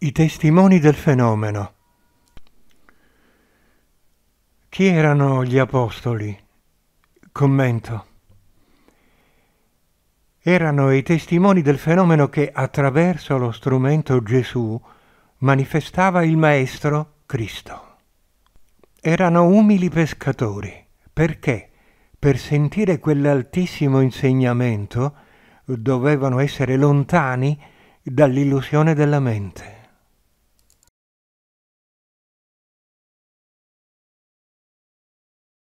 I testimoni del fenomeno. Chi erano gli apostoli? Commento. Erano i testimoni del fenomeno che attraverso lo strumento Gesù manifestava il Maestro Cristo. Erano umili pescatori perché per sentire quell'altissimo insegnamento dovevano essere lontani dall'illusione della mente